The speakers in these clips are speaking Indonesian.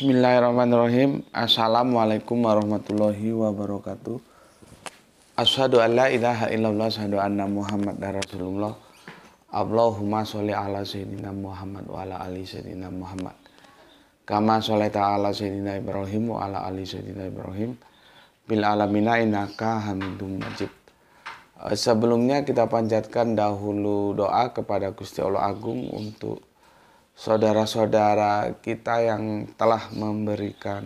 Bismillahirrahmanirrahim. Assalamualaikum warahmatullahi wabarakatuh. Ashadu an la ilaha illallah asyhadu anna Muhammad Rasulullah. Allahumma sholli ala sayyidina Muhammad wa ala ali sayyidina Muhammad. Kama sholli ta'ala sayyidina Ibrahim wa ala ali sayyidina Ibrahim. Bil alamina innaka Hamidum Majid. Eh, sebelumnya kita panjatkan dahulu doa kepada Gusti Allah Agung untuk saudara-saudara kita yang telah memberikan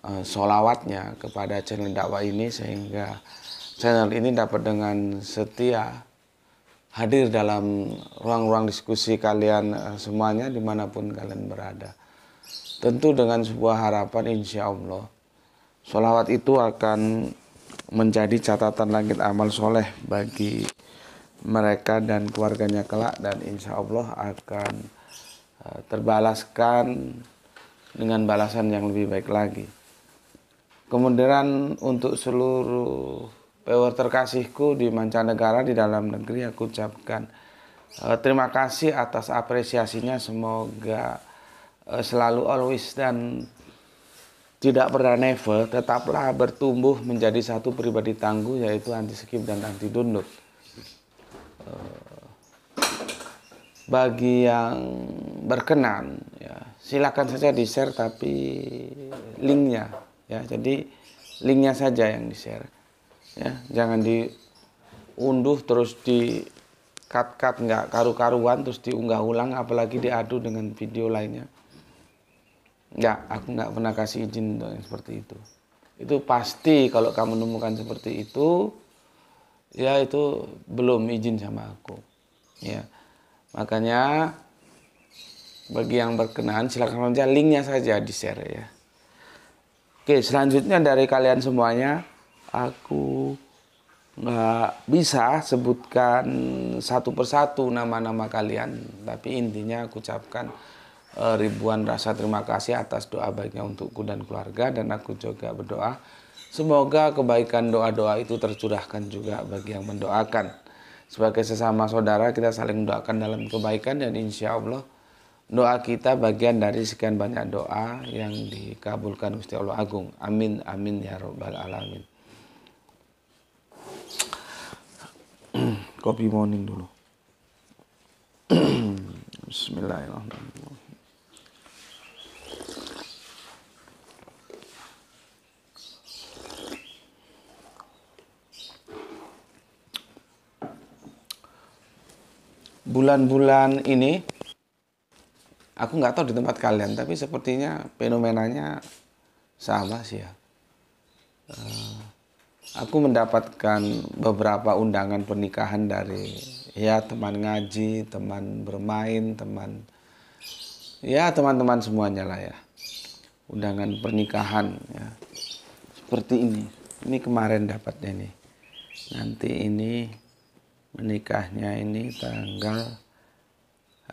uh, eh, solawatnya kepada channel dakwah ini sehingga channel ini dapat dengan setia hadir dalam ruang-ruang diskusi kalian eh, semuanya dimanapun kalian berada. Tentu dengan sebuah harapan insya Allah solawat itu akan menjadi catatan langit amal soleh bagi mereka dan keluarganya kelak dan insya Allah akan Eh, terbalaskan dengan balasan yang lebih baik lagi. Kemudian untuk seluruh power terkasihku di mancanegara di dalam negeri aku ucapkan eh, terima kasih atas apresiasinya semoga eh, selalu always dan tidak pernah never tetaplah bertumbuh menjadi satu pribadi tangguh yaitu anti skip dan anti dunduk bagi yang berkenan ya silakan saja di share tapi linknya ya jadi linknya saja yang di share ya jangan diunduh terus di cut cut nggak karu karuan terus diunggah ulang apalagi diadu dengan video lainnya ya aku nggak pernah kasih izin untuk yang seperti itu itu pasti kalau kamu menemukan seperti itu ya itu belum izin sama aku ya Makanya bagi yang berkenan silakan saja linknya saja di share ya. Oke selanjutnya dari kalian semuanya aku nggak bisa sebutkan satu persatu nama-nama kalian tapi intinya aku ucapkan eh, ribuan rasa terima kasih atas doa baiknya untukku dan keluarga dan aku juga berdoa semoga kebaikan doa-doa itu tercurahkan juga bagi yang mendoakan sebagai sesama saudara kita saling doakan dalam kebaikan dan insya Allah doa kita bagian dari sekian banyak doa yang dikabulkan Gusti Allah Agung. Amin amin ya robbal alamin. Kopi morning dulu. Bismillahirrahmanirrahim. bulan-bulan ini aku nggak tahu di tempat kalian tapi sepertinya fenomenanya sama sih ya eh, aku mendapatkan beberapa undangan pernikahan dari ya teman ngaji teman bermain teman ya teman-teman semuanya lah ya undangan pernikahan ya seperti ini ini kemarin dapatnya ini nanti ini menikahnya ini tanggal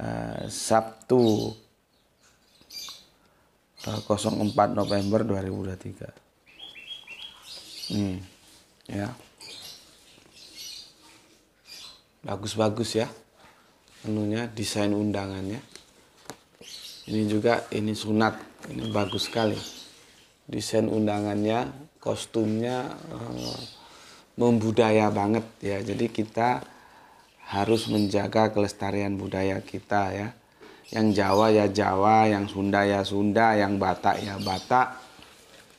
uh, Sabtu 04 November 2023. Hmm, ya. Bagus-bagus ya. Menunya desain undangannya. Ini juga ini sunat, ini bagus sekali. Desain undangannya, kostumnya uh, membudaya banget ya. Jadi kita harus menjaga kelestarian budaya kita ya. Yang Jawa ya Jawa, yang Sunda ya Sunda, yang Batak ya Batak,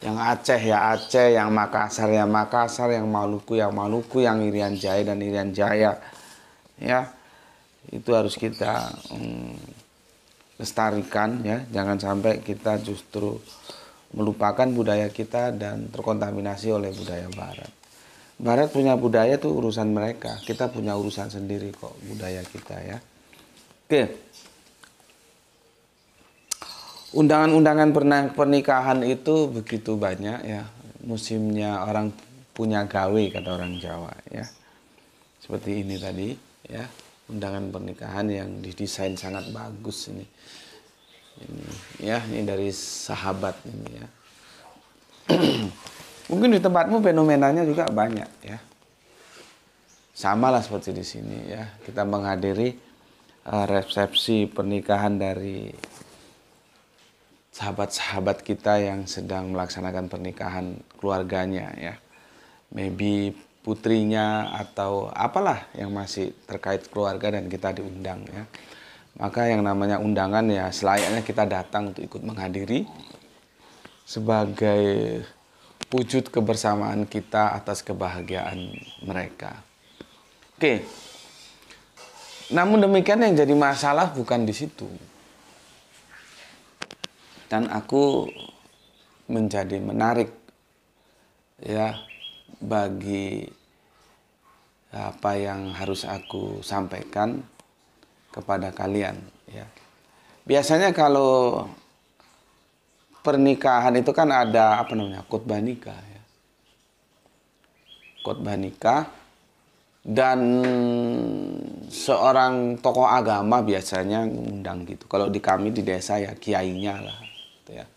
yang Aceh ya Aceh, yang Makassar ya Makassar, yang Maluku ya Maluku, yang Irian Jaya dan Irian Jaya. Ya. Itu harus kita hmm, lestarikan ya, jangan sampai kita justru melupakan budaya kita dan terkontaminasi oleh budaya barat. Barat punya budaya itu urusan mereka. Kita punya urusan sendiri kok budaya kita ya. Oke. Undangan-undangan pernikahan itu begitu banyak ya. Musimnya orang punya gawe kata orang Jawa ya. Seperti ini tadi ya. Undangan pernikahan yang didesain sangat bagus ini. Ini ya, ini dari sahabat ini ya. Mungkin di tempatmu fenomenanya juga banyak ya. Sama lah seperti di sini ya. Kita menghadiri eh, resepsi pernikahan dari sahabat-sahabat kita yang sedang melaksanakan pernikahan keluarganya ya. Maybe putrinya atau apalah yang masih terkait keluarga dan kita diundang ya. Maka yang namanya undangan ya selayaknya kita datang untuk ikut menghadiri sebagai wujud kebersamaan kita atas kebahagiaan mereka. Oke. Namun demikian yang jadi masalah bukan di situ. Dan aku menjadi menarik ya bagi apa yang harus aku sampaikan kepada kalian ya. Biasanya kalau pernikahan itu kan ada apa namanya khotbah nikah ya. khotbah nikah dan seorang tokoh agama biasanya ngundang gitu kalau di kami di desa ya kiainya lah gitu ya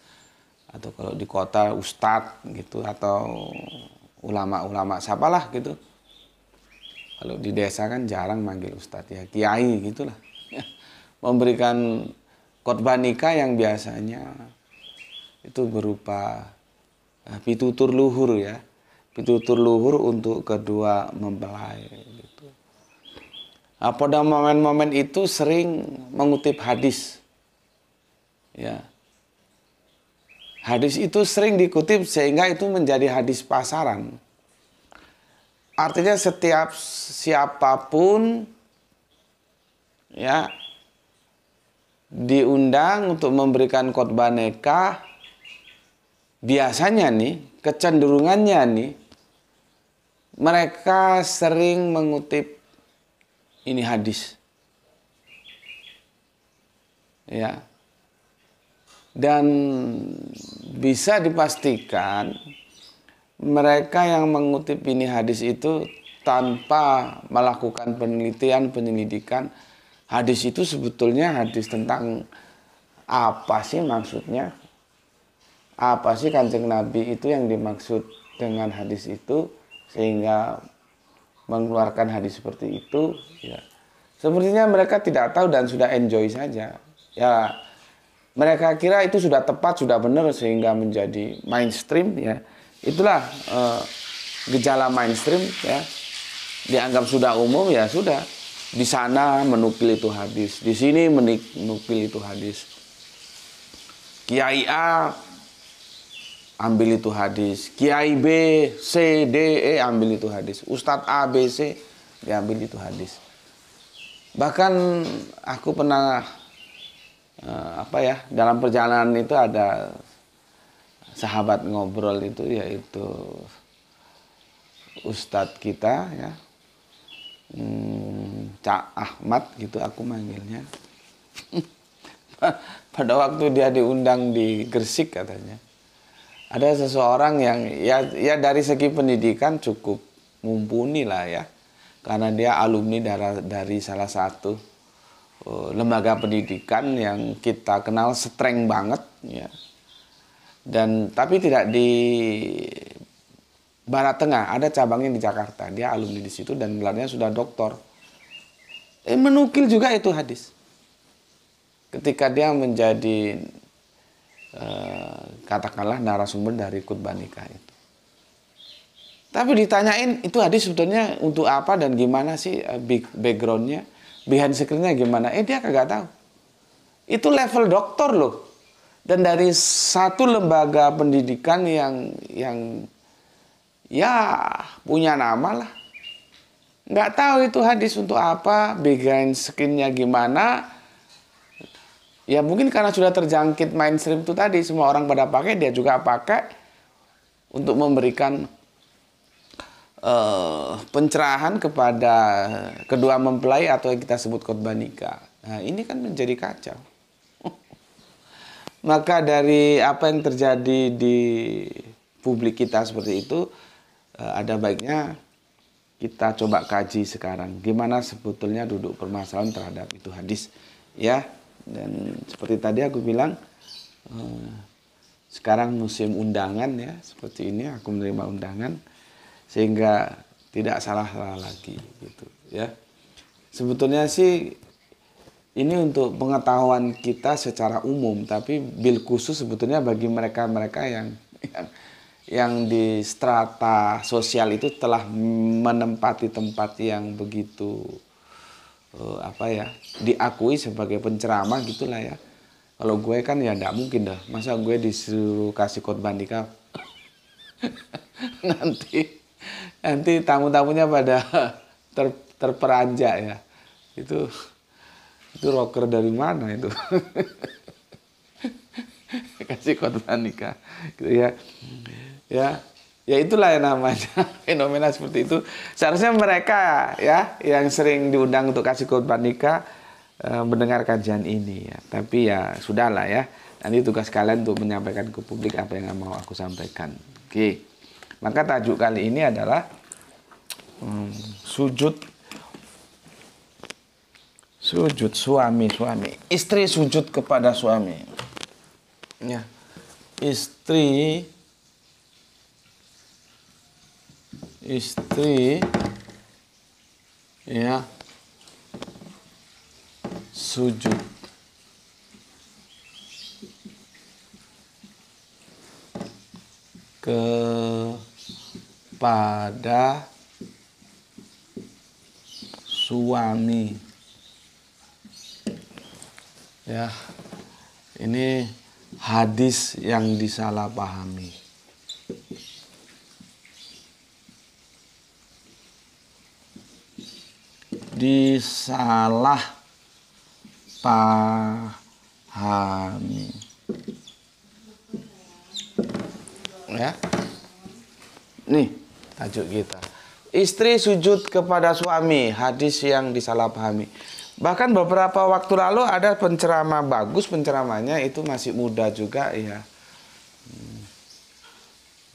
atau kalau di kota ustadz gitu atau ulama-ulama siapalah gitu kalau di desa kan jarang manggil ustadz ya kiai gitulah memberikan khotbah nikah yang biasanya itu berupa eh, pitutur luhur ya pitutur luhur untuk kedua mempelai gitu. Nah, pada momen-momen itu sering mengutip hadis ya hadis itu sering dikutip sehingga itu menjadi hadis pasaran artinya setiap siapapun ya diundang untuk memberikan khotbah nikah biasanya nih kecenderungannya nih mereka sering mengutip ini hadis ya dan bisa dipastikan mereka yang mengutip ini hadis itu tanpa melakukan penelitian penyelidikan hadis itu sebetulnya hadis tentang apa sih maksudnya apa sih kanjeng Nabi itu yang dimaksud dengan hadis itu sehingga mengeluarkan hadis seperti itu ya sepertinya mereka tidak tahu dan sudah enjoy saja ya mereka kira itu sudah tepat sudah benar sehingga menjadi mainstream ya itulah eh, gejala mainstream ya dianggap sudah umum ya sudah di sana menukil itu hadis di sini menukil itu hadis Kiai A ambil itu hadis. Kiai B, C, D, E ambil itu hadis. Ustadz A, B, C diambil itu hadis. Bahkan aku pernah uh, apa ya dalam perjalanan itu ada sahabat ngobrol itu yaitu Ustadz kita ya hmm, Cak Ahmad gitu aku manggilnya pada waktu dia diundang di Gresik katanya ada seseorang yang ya ya dari segi pendidikan cukup mumpuni lah ya karena dia alumni dari, dari salah satu uh, lembaga pendidikan yang kita kenal streng banget ya dan tapi tidak di Barat Tengah ada cabangnya di Jakarta dia alumni di situ dan gelarnya sudah doktor eh, menukil juga itu hadis ketika dia menjadi Eh, katakanlah narasumber dari khutbah nikah itu. Tapi ditanyain itu hadis sebetulnya untuk apa dan gimana sih eh, backgroundnya, behind screennya gimana? Eh dia kagak tahu. Itu level doktor loh. Dan dari satu lembaga pendidikan yang yang ya punya nama lah. Nggak tahu itu hadis untuk apa, behind screennya gimana, Ya mungkin karena sudah terjangkit mainstream itu tadi, semua orang pada pakai, dia juga pakai untuk memberikan uh, pencerahan kepada kedua mempelai atau yang kita sebut khotbah nikah. Nah, ini kan menjadi kacau. Maka dari apa yang terjadi di publik kita seperti itu, eh, ada baiknya kita coba kaji sekarang gimana sebetulnya duduk permasalahan terhadap itu hadis ya dan seperti tadi aku bilang, eh, sekarang musim undangan ya, seperti ini aku menerima undangan, sehingga tidak salah-salah lagi gitu ya. Sebetulnya sih ini untuk pengetahuan kita secara umum tapi bil khusus sebetulnya bagi mereka-mereka yang, yang yang di strata sosial itu telah menempati tempat yang begitu uh, apa ya diakui sebagai penceramah gitulah ya kalau gue kan ya nggak mungkin dah masa gue disuruh kasih khotbah nikah nanti nanti tamu-tamunya pada ter, terperanjak ya itu itu rocker dari mana itu kasih khotbah nikah gitu ya ya ya itulah yang namanya fenomena seperti itu seharusnya mereka ya yang sering diundang untuk kasih khotbah nikah e, mendengar kajian ini ya tapi ya sudahlah ya nanti tugas kalian untuk menyampaikan ke publik apa yang mau aku sampaikan oke maka tajuk kali ini adalah hmm, sujud sujud suami suami istri sujud kepada suami ya istri istri ya sujud kepada suami ya ini hadis yang disalahpahami pahami Ya. Nih, tajuk kita. Istri sujud kepada suami, hadis yang disalahpahami. Bahkan beberapa waktu lalu ada penceramah bagus, penceramahnya itu masih muda juga ya.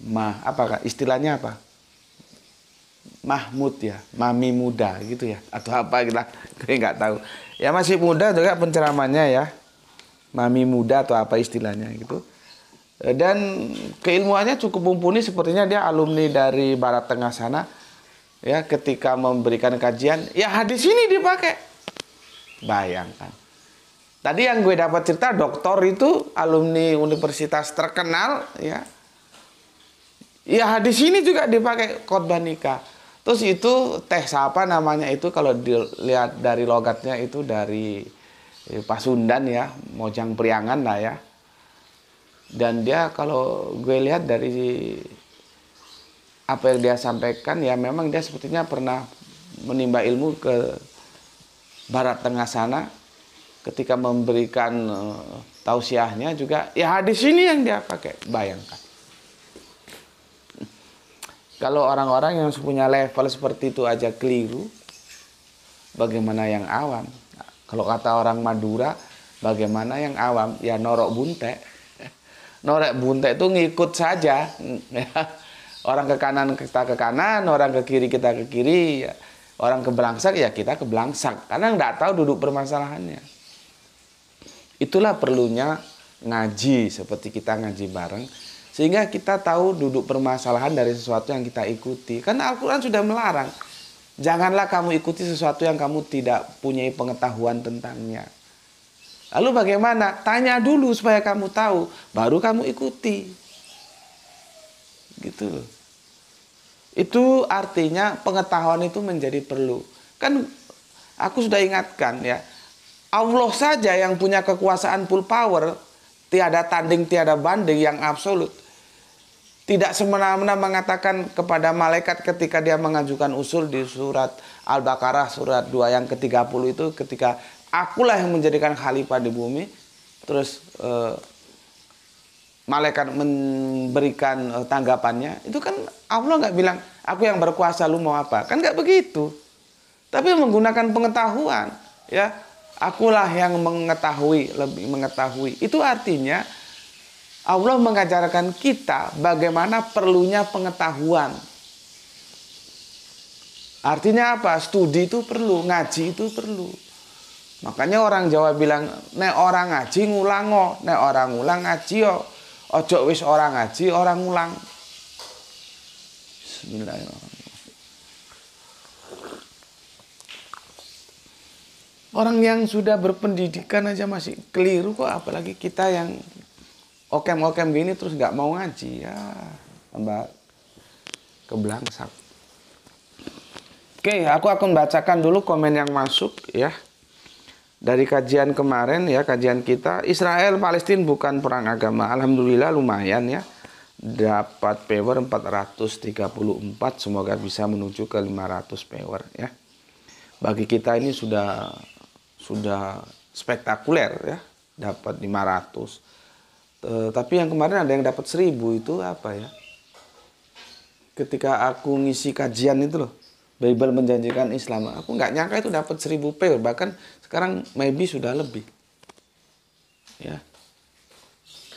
Ma, apakah istilahnya apa? Mahmud ya, mami muda gitu ya atau apa kita gitu gue nggak tahu. Ya masih muda juga penceramannya ya. Mami muda atau apa istilahnya gitu. Dan keilmuannya cukup mumpuni sepertinya dia alumni dari barat tengah sana. Ya, ketika memberikan kajian, ya hadis ini dipakai. Bayangkan. Tadi yang gue dapat cerita doktor itu alumni universitas terkenal ya. Ya hadis ini juga dipakai khotbah nikah. Terus itu teh siapa namanya itu kalau dilihat dari logatnya itu dari eh, Pasundan ya, Mojang Priangan lah ya. Dan dia kalau gue lihat dari apa yang dia sampaikan ya memang dia sepertinya pernah menimba ilmu ke barat tengah sana ketika memberikan eh, tausiahnya juga ya hadis ini yang dia pakai bayangkan kalau orang-orang yang punya level seperti itu aja keliru, bagaimana yang awam? Kalau kata orang Madura, bagaimana yang awam? Ya norok buntek, Norek buntek itu ngikut saja. Orang ke kanan kita ke kanan, orang ke kiri kita ke kiri, orang ke belangsak ya kita ke belangsak. Karena nggak tahu duduk permasalahannya. Itulah perlunya ngaji seperti kita ngaji bareng sehingga kita tahu duduk permasalahan dari sesuatu yang kita ikuti. Karena Al-Quran sudah melarang. Janganlah kamu ikuti sesuatu yang kamu tidak punya pengetahuan tentangnya. Lalu bagaimana? Tanya dulu supaya kamu tahu. Baru kamu ikuti. Gitu loh. Itu artinya pengetahuan itu menjadi perlu. Kan aku sudah ingatkan ya. Allah saja yang punya kekuasaan full power, tiada tanding, tiada banding yang absolut tidak semena-mena mengatakan kepada malaikat ketika dia mengajukan usul di surat Al-Baqarah surat 2 yang ke-30 itu ketika akulah yang menjadikan khalifah di bumi terus eh, malaikat memberikan eh, tanggapannya itu kan Allah nggak bilang aku yang berkuasa lu mau apa kan nggak begitu tapi menggunakan pengetahuan ya akulah yang mengetahui lebih mengetahui itu artinya Allah mengajarkan kita bagaimana perlunya pengetahuan. Artinya apa? Studi itu perlu, ngaji itu perlu. Makanya orang Jawa bilang, ne orang ngaji ngulango, ne orang ngulang ngaji yo. Ojo wis orang ngaji, orang ngulang. Bismillahirrahmanirrahim. Orang yang sudah berpendidikan aja masih keliru kok, apalagi kita yang okem-okem gini terus nggak mau ngaji ya tambah keblangsak. Oke, aku akan bacakan dulu komen yang masuk ya. Dari kajian kemarin ya, kajian kita Israel Palestina bukan perang agama. Alhamdulillah lumayan ya. Dapat power 434, semoga bisa menuju ke 500 power ya. Bagi kita ini sudah sudah spektakuler ya, dapat 500 Eh, tapi yang kemarin ada yang dapat seribu itu apa ya? Ketika aku ngisi kajian itu loh, Bible menjanjikan Islam. Aku nggak nyangka itu dapat seribu pair. bahkan sekarang maybe sudah lebih. Ya,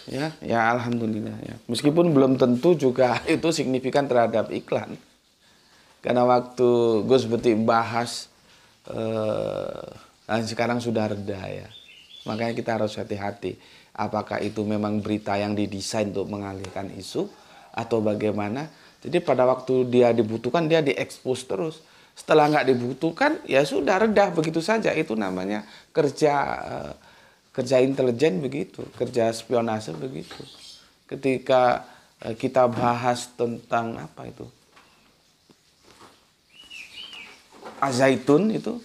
ya, ya alhamdulillah ya. Meskipun belum tentu juga itu signifikan terhadap iklan, karena waktu gue Beti bahas, eh, dan sekarang sudah reda ya. Makanya kita harus hati-hati apakah itu memang berita yang didesain untuk mengalihkan isu atau bagaimana. Jadi pada waktu dia dibutuhkan dia diekspos terus. Setelah nggak dibutuhkan ya sudah redah begitu saja. Itu namanya kerja eh, kerja intelijen begitu, kerja spionase begitu. Ketika eh, kita bahas tentang apa itu azaitun itu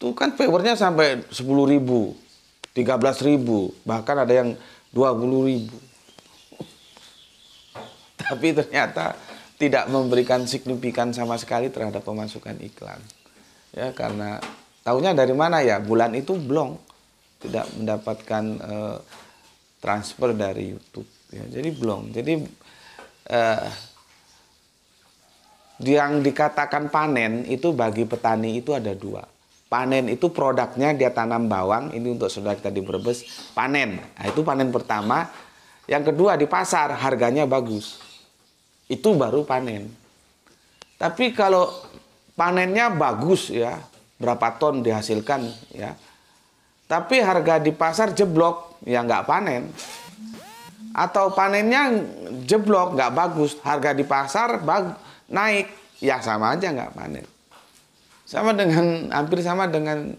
itu kan favornya sampai sepuluh ribu 13 ribu, bahkan ada yang 20 ribu. Tapi ternyata tidak memberikan signifikan sama sekali terhadap pemasukan iklan. Ya, karena tahunya dari mana ya? Bulan itu blong tidak mendapatkan eh, transfer dari YouTube ya. Jadi blong. Jadi eh, yang dikatakan panen itu bagi petani itu ada dua panen itu produknya dia tanam bawang ini untuk saudara kita di Brebes panen nah, itu panen pertama yang kedua di pasar harganya bagus itu baru panen tapi kalau panennya bagus ya berapa ton dihasilkan ya tapi harga di pasar jeblok ya nggak panen atau panennya jeblok nggak bagus harga di pasar naik ya sama aja nggak panen sama dengan hampir sama dengan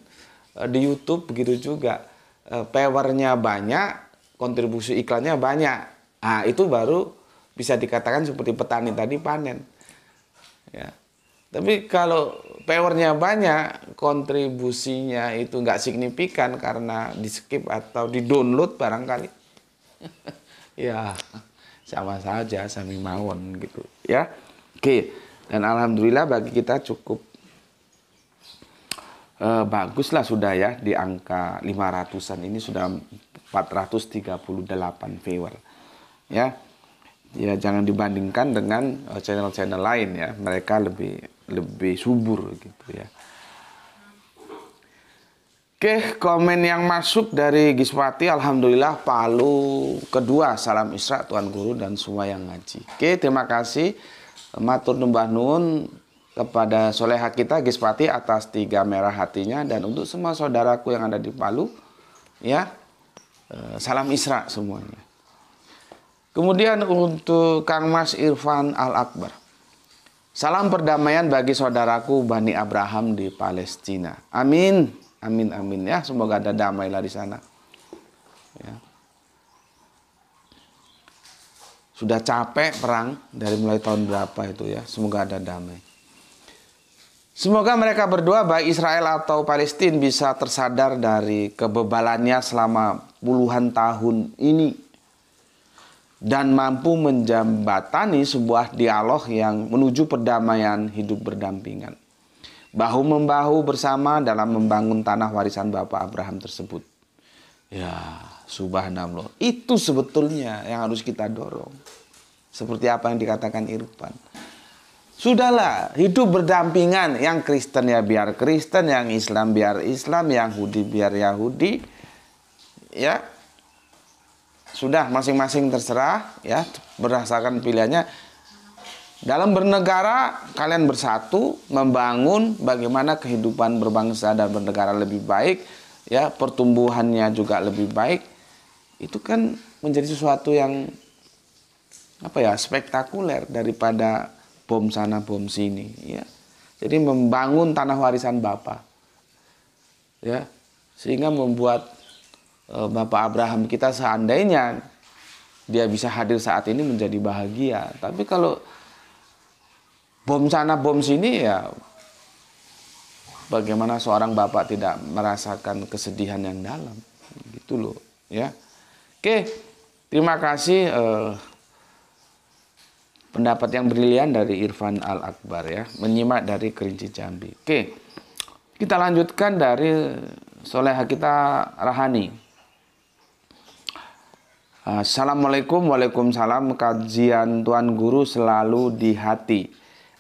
eh, di YouTube begitu juga. Eh, Pewernya banyak, kontribusi iklannya banyak. ah itu baru bisa dikatakan seperti petani tadi panen. Ya. Tapi kalau powernya banyak, kontribusinya itu nggak signifikan karena di skip atau di download barangkali. ya sama saja sami mawon gitu ya. Oke, dan alhamdulillah bagi kita cukup eh, baguslah sudah ya di angka 500-an ini sudah 438 viewer. Ya. Ya jangan dibandingkan dengan eh, channel-channel lain ya. Mereka lebih lebih subur gitu ya. Oke, komen yang masuk dari Giswati, Alhamdulillah Palu kedua, salam Isra Tuan Guru dan semua yang ngaji. Oke, terima kasih. Matur Numbah Nun, kepada Soleha kita Gispati atas tiga merah hatinya dan untuk semua saudaraku yang ada di Palu ya eh, salam Isra semuanya. Kemudian untuk Kang Mas Irfan Al Akbar. Salam perdamaian bagi saudaraku Bani Abraham di Palestina. Amin. Amin amin ya, semoga ada damailah di sana. Ya. Sudah capek perang dari mulai tahun berapa itu ya, semoga ada damai. Semoga mereka berdua baik Israel atau Palestina bisa tersadar dari kebebalannya selama puluhan tahun ini dan mampu menjembatani sebuah dialog yang menuju perdamaian hidup berdampingan. Bahu membahu bersama dalam membangun tanah warisan Bapak Abraham tersebut. Ya, subhanallah. Itu sebetulnya yang harus kita dorong. Seperti apa yang dikatakan Irfan. Sudahlah, hidup berdampingan. Yang Kristen ya biar Kristen, yang Islam biar Islam, yang Yahudi biar Yahudi. Ya. Sudah masing-masing terserah ya, berdasarkan pilihannya. Dalam bernegara, kalian bersatu membangun bagaimana kehidupan berbangsa dan bernegara lebih baik, ya, pertumbuhannya juga lebih baik. Itu kan menjadi sesuatu yang apa ya, spektakuler daripada bom sana bom sini ya jadi membangun tanah warisan bapak ya sehingga membuat e, bapak Abraham kita seandainya dia bisa hadir saat ini menjadi bahagia tapi kalau bom sana bom sini ya bagaimana seorang bapak tidak merasakan kesedihan yang dalam gitu loh ya oke terima kasih e, pendapat yang brilian dari Irfan Al Akbar ya, menyimak dari Kerinci Jambi. Oke. Kita lanjutkan dari soleha kita Rahani. Assalamualaikum, waalaikumsalam. Kajian Tuan Guru selalu di hati.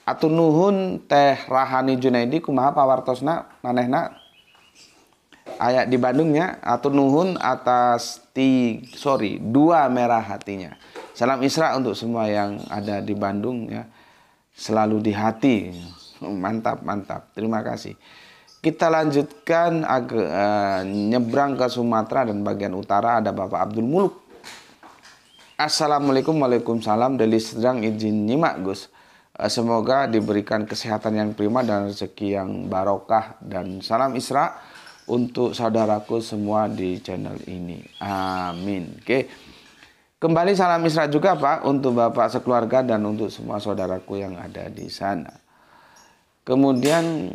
Atunuhun teh Rahani Junaidi kumaha pawartosna manehna Ayat di Bandungnya atau nuhun atas ti sorry dua merah hatinya Salam Isra untuk semua yang ada di Bandung ya. Selalu di hati. Mantap, mantap. Terima kasih. Kita lanjutkan uh, nyebrang ke Sumatera dan bagian utara ada Bapak Abdul Muluk. Assalamualaikum Waalaikumsalam dari sedang izin nyimak Gus. Eh, semoga diberikan kesehatan yang prima dan rezeki yang barokah dan salam Isra untuk saudaraku semua di channel ini. Amin. Oke. Okay. Kembali salam Isra juga Pak untuk Bapak sekeluarga dan untuk semua saudaraku yang ada di sana. Kemudian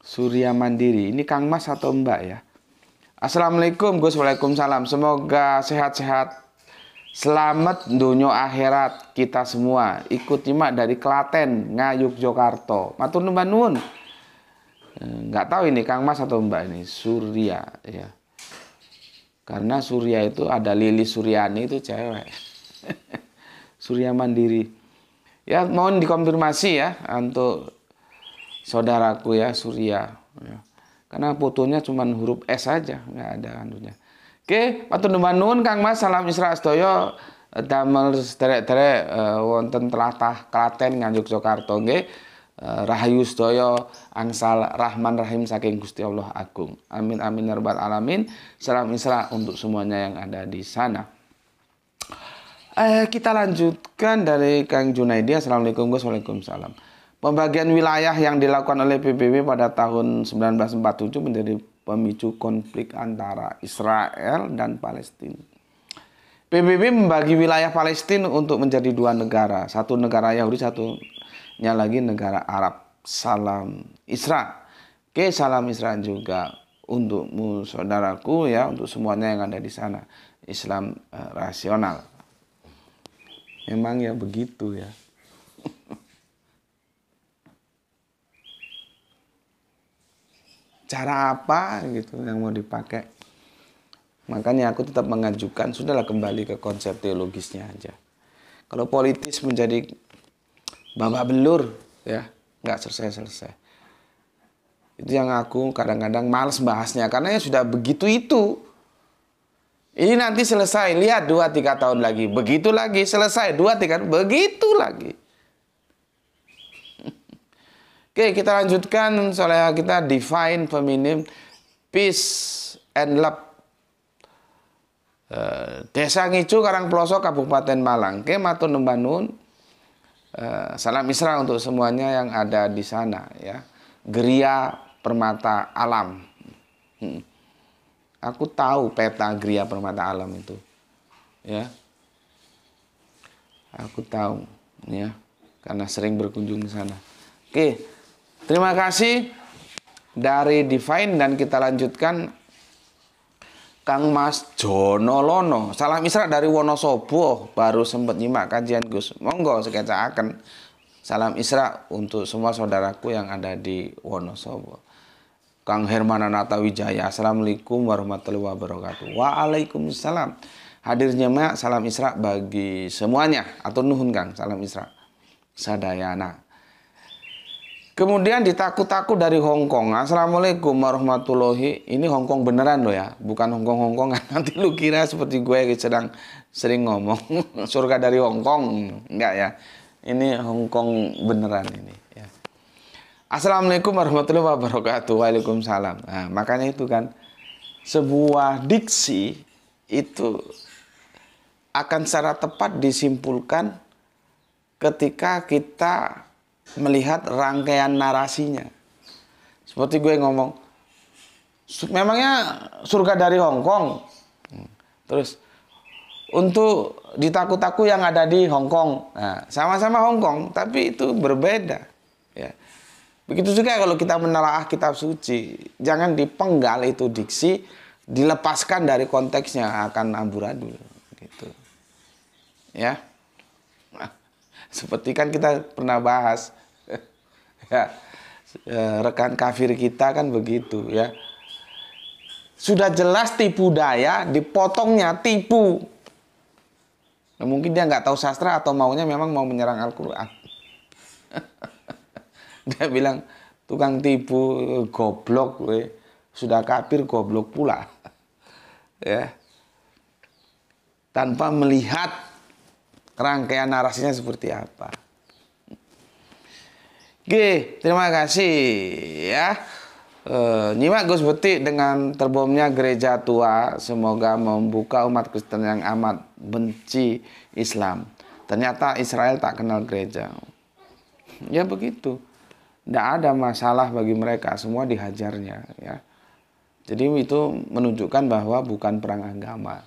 Surya Mandiri, ini Kang Mas atau Mbak ya? Assalamualaikum Gus, Waalaikumsalam. Semoga sehat-sehat Selamat dunia akhirat kita semua. Ikut nyimak dari Klaten, Ngayuk, Yogyakarta. Matur nuwun. Eh, nggak tahu ini Kang Mas atau Mbak ini Surya ya. Karena Surya itu ada Lili Suryani itu cewek. Surya Mandiri. Ya mohon dikonfirmasi ya untuk saudaraku ya Surya. Ya. Karena fotonya cuma huruf S saja, nggak ada anunya. Oke, patut nuwun Kang Mas, salam Isra Astoyo eh, damel sederek terek eh, wonten telatah Klaten nganjuk Jakarta nggih. Eh, rahayu Sedaya angsal Rahman Rahim saking Gusti Allah Agung. Amin amin ya rabbal alamin. Salam Isra untuk semuanya yang ada di sana. Eh, kita lanjutkan dari Kang Junaidi. Assalamualaikum Gus. Waalaikumsalam. Pembagian wilayah yang dilakukan oleh PBB pada tahun 1947 menjadi pemicu konflik antara Israel dan Palestina. PBB membagi wilayah Palestina untuk menjadi dua negara, satu negara Yahudi, satu nya lagi negara Arab. Salam Isra. Oke, salam Isra juga untukmu saudaraku ya, untuk semuanya yang ada di sana. Islam uh, rasional. Memang ya begitu ya. Cara apa gitu yang mau dipakai? Makanya aku tetap mengajukan sudahlah kembali ke konsep teologisnya aja. Kalau politis menjadi babak belur ya nggak selesai selesai itu yang aku kadang-kadang males bahasnya karena ya sudah begitu itu ini nanti selesai lihat dua tiga tahun lagi begitu lagi selesai dua tiga begitu lagi Oke, kita lanjutkan soalnya kita define feminim peace and love. Eh, Desa Ngicu Karang Pelosok Kabupaten Malang. Oke, matur nembanun. Eh, salam Misra untuk semuanya yang ada di sana ya. Geria Permata Alam. Hmm. Aku tahu peta Geria Permata Alam itu. Ya. Aku tahu ya karena sering berkunjung di sana. Oke. Terima kasih dari Divine dan kita lanjutkan Kang Mas Jono Lono, salam Isra dari Wonosobo, baru sempat nyimak kajian Gus. Monggo sekeca akan salam Isra untuk semua saudaraku yang ada di Wonosobo. Kang Hermana Natawijaya, Assalamualaikum warahmatullahi wabarakatuh. Waalaikumsalam. Hadirnya mak, salam Isra bagi semuanya. Atau nuhun Kang, salam Isra. Sadayana. Kemudian ditakut-takut dari Hong Kong. Assalamualaikum warahmatullahi. Ini Hong Kong beneran loh ya, bukan Hong Kong Hong Kong. Nanti lu kira seperti gue sedang sering ngomong surga dari Hong Kong. Enggak ya. Ini Hong Kong beneran ini ya. Assalamualaikum warahmatullahi wabarakatuh. Waalaikumsalam. Nah, makanya itu kan sebuah diksi itu akan secara tepat disimpulkan ketika kita melihat rangkaian narasinya. Seperti gue ngomong, memangnya surga dari Hong Kong. Terus untuk ditaku-taku yang ada di Hong Kong. sama nah, sama-sama Hong Kong, tapi itu berbeda. Ya. Begitu juga kalau kita menelaah kitab suci, jangan dipenggal itu diksi, dilepaskan dari konteksnya akan amburadul gitu. Ya. Nah, seperti kan kita pernah bahas ya e, rekan kafir kita kan begitu ya sudah jelas tipu daya dipotongnya tipu nah, mungkin dia nggak tahu sastra atau maunya memang mau menyerang Al-Quran dia bilang tukang tipu e, goblok we. sudah kafir goblok pula ya tanpa melihat rangkaian narasinya seperti apa Oke, terima kasih ya. E, nyimak Gus Beti dengan terbomnya gereja tua, semoga membuka umat Kristen yang amat benci Islam. Ternyata Israel tak kenal gereja. Ya begitu. Tidak ada masalah bagi mereka, semua dihajarnya ya. Jadi itu menunjukkan bahwa bukan perang agama.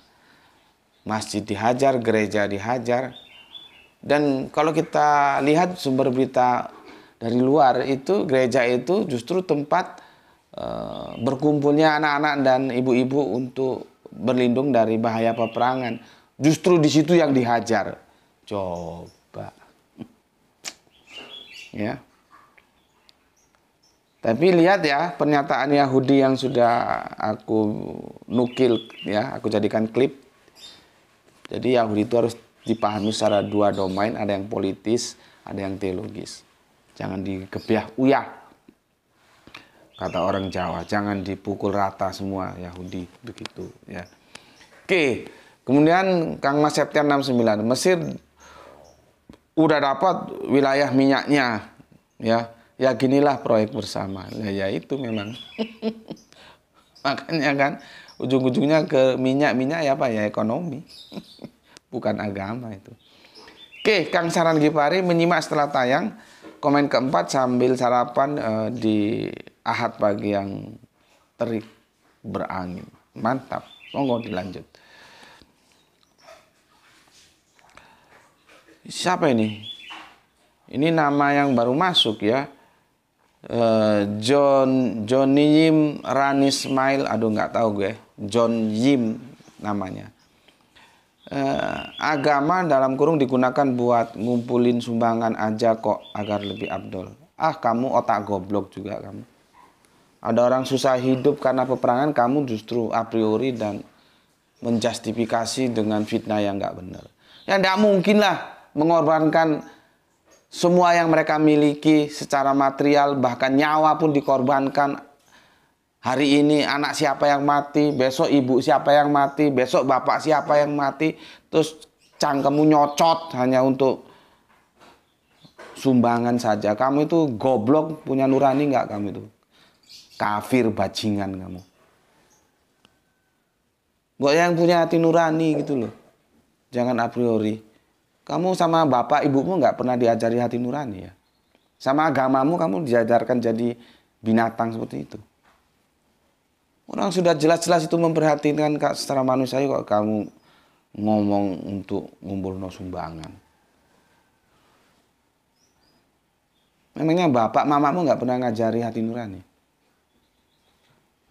Masjid dihajar, gereja dihajar. Dan kalau kita lihat sumber berita dari luar itu gereja itu justru tempat e, berkumpulnya anak-anak dan ibu-ibu untuk berlindung dari bahaya peperangan. Justru di situ yang dihajar. Coba. Ya. Tapi lihat ya pernyataan Yahudi yang sudah aku nukil ya, aku jadikan klip. Jadi Yahudi itu harus dipahami secara dua domain, ada yang politis, ada yang teologis jangan digebiah uyah kata orang Jawa jangan dipukul rata semua Yahudi begitu ya oke kemudian Kang Mas Septian 69 Mesir udah dapat wilayah minyaknya ya ya ginilah proyek bersama nah, ya itu memang makanya kan ujung-ujungnya ke minyak-minyak ya pak ya ekonomi bukan agama itu oke Kang Saran Gipari menyimak setelah tayang Komen keempat sambil sarapan uh, di ahad pagi yang terik berangin. Mantap. Monggo dilanjut. Siapa ini? Ini nama yang baru masuk ya. Uh, John Johnny Yim Ran aduh nggak tahu gue. John Yim namanya eh, agama dalam kurung digunakan buat ngumpulin sumbangan aja kok agar lebih abdol. Ah kamu otak goblok juga kamu. Ada orang susah hidup karena peperangan kamu justru a priori dan menjustifikasi dengan fitnah yang nggak benar. Ya tidak mungkin lah mengorbankan semua yang mereka miliki secara material bahkan nyawa pun dikorbankan Hari ini anak siapa yang mati, besok ibu siapa yang mati, besok bapak siapa yang mati, terus cangkemmu nyocot hanya untuk sumbangan saja. Kamu itu goblok, punya nurani nggak kamu itu? Kafir bajingan kamu. Buat yang punya hati nurani gitu loh. Jangan a priori. Kamu sama bapak ibumu nggak pernah diajari hati nurani ya. Sama agamamu kamu diajarkan jadi binatang seperti itu. Orang sudah jelas-jelas itu memperhatikan kak secara manusia kok kamu ngomong untuk ngumpul no sumbangan. Memangnya bapak mamamu nggak pernah ngajari hati nurani?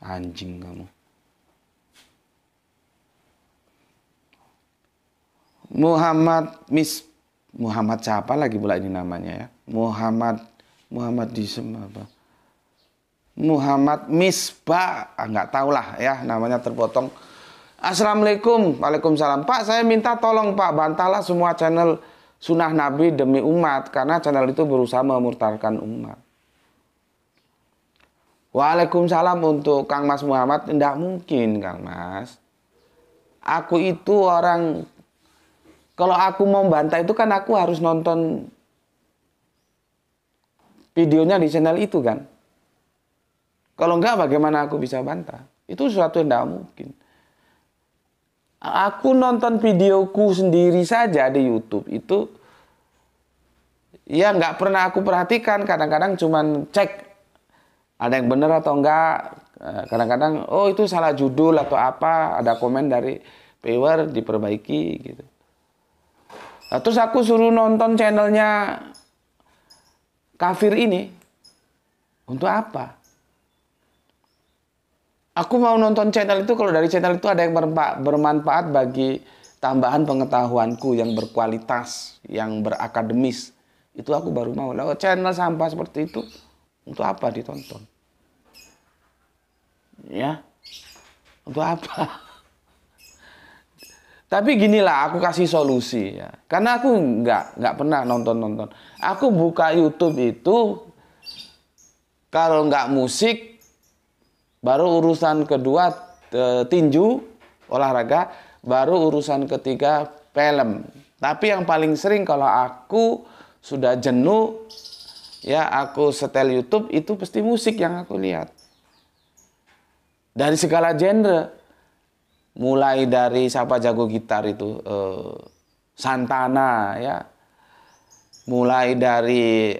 Anjing kamu. Muhammad Miss Muhammad siapa lagi pula ini namanya ya? Muhammad Muhammad Disem apa? Muhammad Misbah, ah, nggak lah ya namanya terpotong. Assalamualaikum, waalaikumsalam. Pak, saya minta tolong Pak bantalah semua channel sunnah Nabi demi umat karena channel itu berusaha memurtarkan umat. Waalaikumsalam untuk Kang Mas Muhammad, tidak mungkin Kang Mas. Aku itu orang, kalau aku mau bantah itu kan aku harus nonton videonya di channel itu kan kalau enggak bagaimana aku bisa bantah? Itu sesuatu yang tidak mungkin. Aku nonton videoku sendiri saja di YouTube itu ya nggak pernah aku perhatikan. Kadang-kadang cuman cek ada yang benar atau enggak. Eh, kadang-kadang oh itu salah judul atau apa. Ada komen dari viewer diperbaiki gitu. Nah, terus aku suruh nonton channelnya kafir ini untuk apa? Aku mau nonton channel itu kalau dari channel itu ada yang bermanfaat bagi tambahan pengetahuanku yang berkualitas, yang berakademis. Itu aku baru mau. Lalu oh, channel sampah seperti itu untuk apa ditonton? Ya. Untuk apa? Tapi ginilah aku kasih solusi ya. Karena aku nggak nggak pernah nonton-nonton. Aku buka YouTube itu kalau nggak musik Baru urusan kedua e, tinju, olahraga, baru urusan ketiga film. Tapi yang paling sering kalau aku sudah jenuh ya aku setel YouTube itu pasti musik yang aku lihat. Dari segala genre. Mulai dari siapa jago gitar itu eh, Santana ya. Mulai dari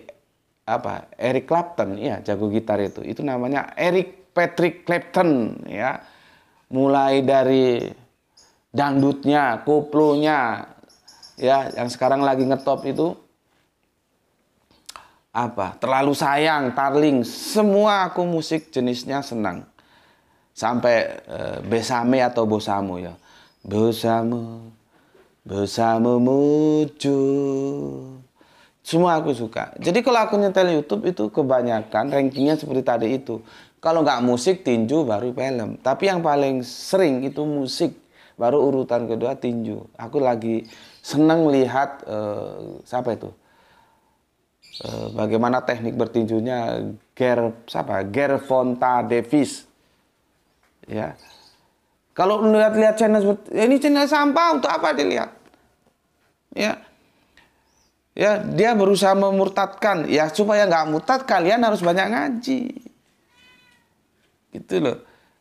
apa? Eric Clapton ya jago gitar itu. Itu namanya Eric Patrick Clapton ya. Mulai dari dangdutnya, kuplunya ya yang sekarang lagi ngetop itu apa? Terlalu sayang, Tarling, semua aku musik jenisnya senang. Sampai eh, Besame atau Bosamu ya. Bosamu bosamu muncul semua aku suka. Jadi kalau aku nyetel YouTube itu kebanyakan rankingnya seperti tadi itu. Kalau nggak musik, tinju, baru film. Tapi yang paling sering itu musik. Baru urutan kedua tinju. Aku lagi seneng lihat uh, siapa itu? Uh, bagaimana teknik bertinjunya Ger siapa? Ger Fonta Davis. Ya. Kalau melihat lihat channel seperti ini channel sampah untuk apa dilihat? Ya, ya dia berusaha memurtadkan ya supaya nggak murtad kalian harus banyak ngaji itu loh.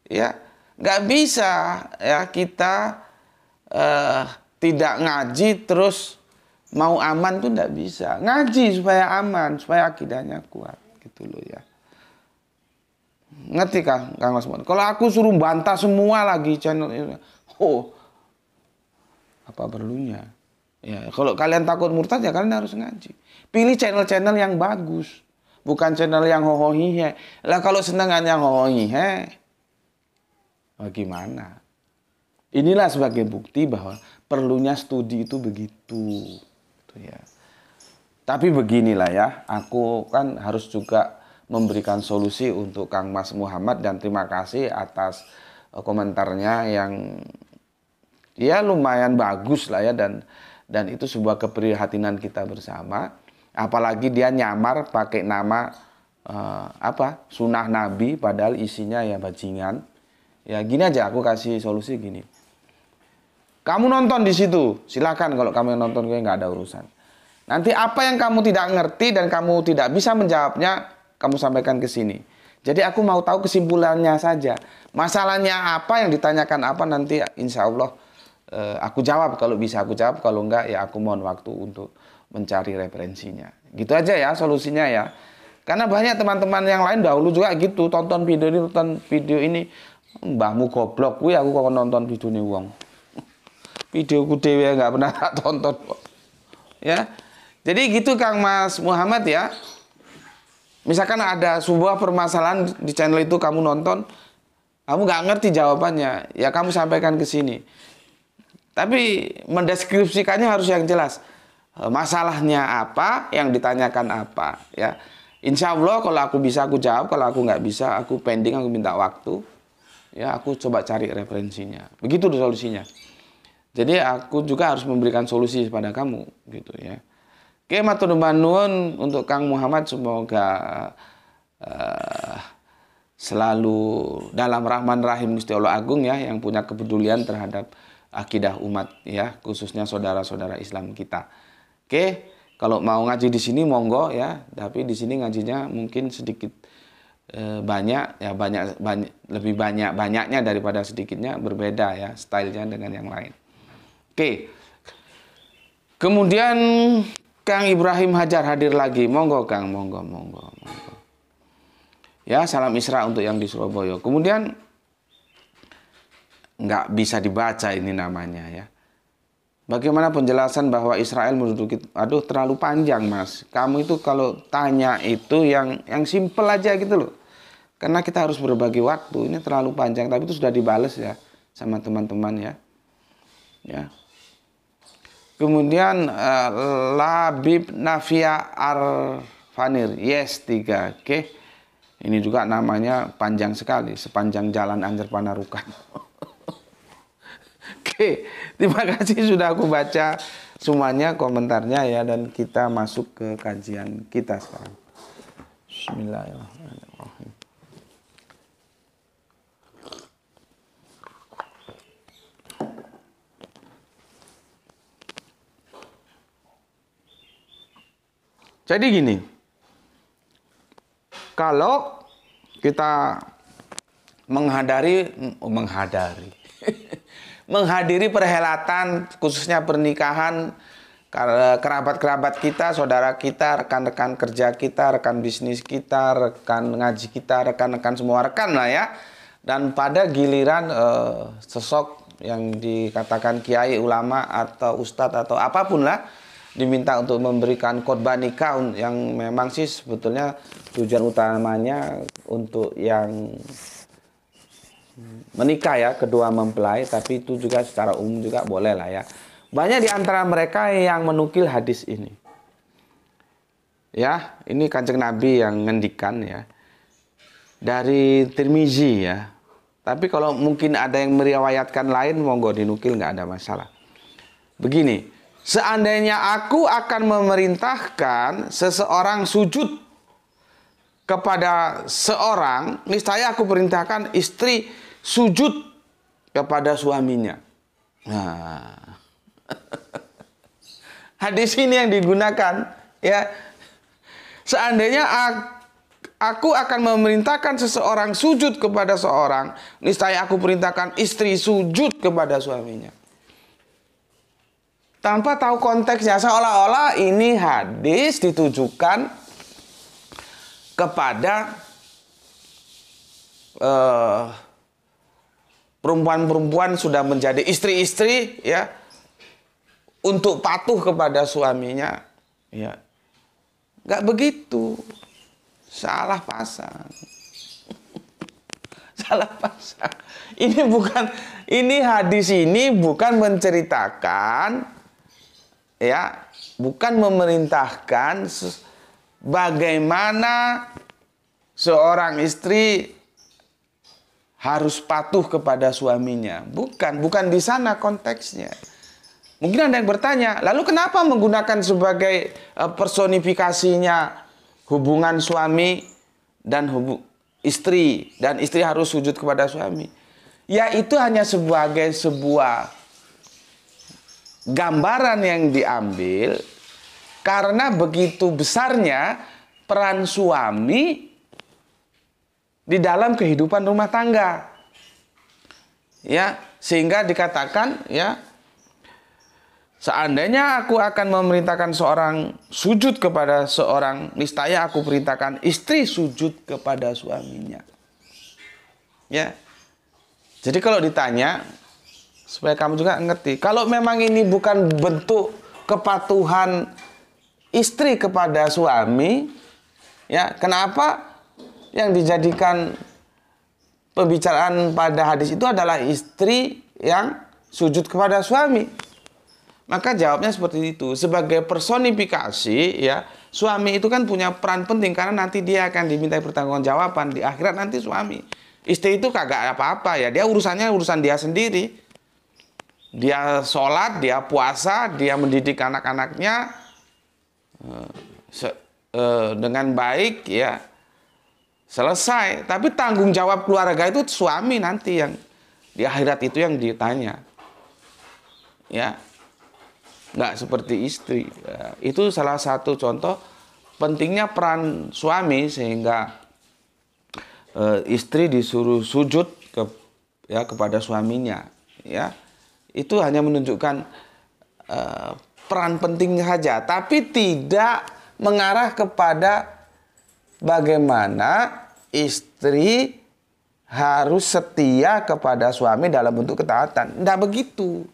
Ya, nggak bisa ya kita uh, tidak ngaji terus mau aman tuh nggak bisa. Ngaji supaya aman, supaya akidahnya kuat. Gitu loh ya. Ngerti kan, Kang Osman? Kalau aku suruh bantah semua lagi channel ini. Oh, apa perlunya? Ya, kalau kalian takut murtad ya kalian harus ngaji. Pilih channel-channel yang bagus bukan channel yang hohohihe. Lah kalau senengan yang hohohihe, bagaimana? Inilah sebagai bukti bahwa perlunya studi itu begitu. Gitu ya. Tapi beginilah ya, aku kan harus juga memberikan solusi untuk Kang Mas Muhammad dan terima kasih atas eh, komentarnya yang ya lumayan bagus lah ya dan dan itu sebuah keprihatinan kita bersama Apalagi dia nyamar pakai nama uh, apa sunnah Nabi, padahal isinya ya bajingan. Ya gini aja aku kasih solusi gini. Kamu nonton di situ, silakan kalau kamu yang nonton gue nggak ada urusan. Nanti apa yang kamu tidak ngerti dan kamu tidak bisa menjawabnya, kamu sampaikan ke sini. Jadi aku mau tahu kesimpulannya saja. Masalahnya apa yang ditanyakan apa nanti insya Allah uh, aku jawab kalau bisa aku jawab kalau enggak ya aku mohon waktu untuk mencari referensinya. Gitu aja ya solusinya ya. Karena banyak teman-teman yang lain dahulu juga gitu, tonton video ini, tonton video ini. Mbahmu goblok wih aku kok nonton video uang. Video Videoku dewe nggak pernah tak tonton. Ya. Jadi gitu Kang Mas Muhammad ya. Misalkan ada sebuah permasalahan di channel itu kamu nonton, kamu nggak ngerti jawabannya, ya kamu sampaikan ke sini. Tapi mendeskripsikannya harus yang jelas. Eh, masalahnya apa, yang ditanyakan apa, ya. Insya Allah kalau aku bisa aku jawab, kalau aku nggak bisa aku pending, aku minta waktu, ya aku coba cari referensinya. Begitu solusinya. Jadi aku juga harus memberikan solusi kepada kamu, gitu ya. Oke, matur untuk Kang Muhammad semoga uh, selalu dalam rahman rahim Gusti Allah Agung ya yang punya kepedulian terhadap akidah umat ya khususnya saudara-saudara Islam kita. Oke, kalau mau ngaji di sini monggo ya, tapi di sini ngajinya mungkin sedikit e, banyak ya banyak banyak lebih banyak banyaknya daripada sedikitnya berbeda ya stylenya dengan yang lain. Oke. Kemudian Kang Ibrahim Hajar hadir lagi. Monggo Kang, monggo, monggo, monggo. Ya, salam Isra untuk yang di Surabaya. Kemudian nggak bisa dibaca ini namanya ya. Bagaimana penjelasan bahwa Israel menduduki aduh terlalu panjang, Mas. Kamu itu kalau tanya itu yang yang simple aja gitu loh. Karena kita harus berbagi waktu. Ini terlalu panjang tapi itu sudah dibales ya sama teman-teman ya. Ya. Kemudian uh, Labib Nafia Arfanir. Yes, tiga. Oke. Okay. Ini juga namanya panjang sekali sepanjang jalan Anjar Panarukan. Oke, terima kasih sudah aku baca semuanya komentarnya ya dan kita masuk ke kajian kita sekarang. Bismillahirrahmanirrahim. Jadi gini, kalau kita menghadari menghadari menghadiri perhelatan khususnya pernikahan kerabat-kerabat kita, saudara kita, rekan-rekan kerja kita, rekan bisnis kita, rekan ngaji kita, rekan-rekan semua rekan lah ya. Dan pada giliran eh, sosok yang dikatakan kiai, ulama atau ustadz atau apapun lah diminta untuk memberikan khotbah nikah yang memang sih sebetulnya tujuan utamanya untuk yang menikah ya kedua mempelai tapi itu juga secara umum juga boleh lah ya banyak di antara mereka yang menukil hadis ini ya ini kanjeng nabi yang ngendikan ya dari Tirmizi ya tapi kalau mungkin ada yang meriwayatkan lain monggo dinukil nggak ada masalah begini seandainya aku akan memerintahkan seseorang sujud kepada seorang niscaya aku perintahkan istri sujud kepada suaminya. Nah. Hadis ini yang digunakan ya. Seandainya aku akan memerintahkan seseorang sujud kepada seorang, niscaya aku perintahkan istri sujud kepada suaminya. Tanpa tahu konteksnya, seolah-olah ini hadis ditujukan kepada uh, perempuan-perempuan sudah menjadi istri-istri ya untuk patuh kepada suaminya ya nggak begitu salah pasang salah pasang ini bukan ini hadis ini bukan menceritakan ya bukan memerintahkan bagaimana seorang istri harus patuh kepada suaminya. Bukan, bukan di sana konteksnya. Mungkin ada yang bertanya, lalu kenapa menggunakan sebagai eh, personifikasinya hubungan suami dan hubu istri dan istri harus sujud kepada suami? Ya itu hanya sebagai sebuah gambaran yang diambil karena begitu besarnya peran suami di dalam kehidupan rumah tangga. Ya, sehingga dikatakan ya Seandainya aku akan memerintahkan seorang sujud kepada seorang, niscaya aku perintahkan istri sujud kepada suaminya. Ya. Jadi kalau ditanya supaya kamu juga ngerti, kalau memang ini bukan bentuk kepatuhan istri kepada suami, ya, kenapa yang dijadikan pembicaraan pada hadis itu adalah istri yang sujud kepada suami. Maka jawabnya seperti itu. Sebagai personifikasi ya, suami itu kan punya peran penting karena nanti dia akan dimintai pertanggungjawaban di akhirat nanti suami. Istri itu kagak apa-apa ya, dia urusannya urusan dia sendiri. Dia sholat, dia puasa, dia mendidik anak-anaknya eh, eh, dengan baik ya selesai. Tapi tanggung jawab keluarga itu suami nanti yang di akhirat itu yang ditanya. Ya, nggak seperti istri. Ya. itu salah satu contoh pentingnya peran suami sehingga eh, istri disuruh sujud ke ya kepada suaminya. Ya, itu hanya menunjukkan e, peran penting saja, tapi tidak mengarah kepada bagaimana istri harus setia kepada suami dalam bentuk ketaatan. Nah, tidak begitu.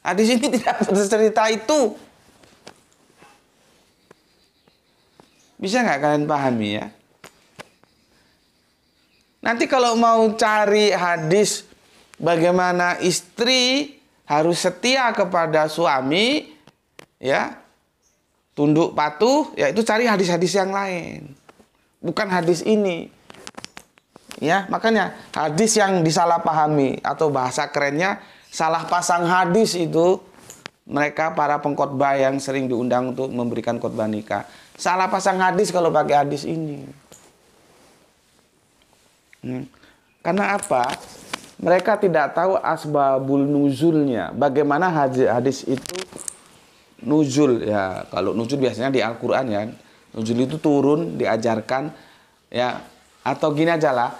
Hadis ini tidak bercerita itu. Bisa nggak kalian pahami ya? Nanti kalau mau cari hadis bagaimana istri harus setia kepada suami, ya tunduk patuh ya itu cari hadis-hadis yang lain bukan hadis ini ya makanya hadis yang disalahpahami atau bahasa kerennya salah pasang hadis itu mereka para pengkhotbah yang sering diundang untuk memberikan khotbah nikah salah pasang hadis kalau pakai hadis ini hmm. karena apa mereka tidak tahu asbabul nuzulnya bagaimana hadis itu nuzul ya kalau nuzul biasanya di Al-Qur'an ya nuzul itu turun diajarkan ya atau gini aja lah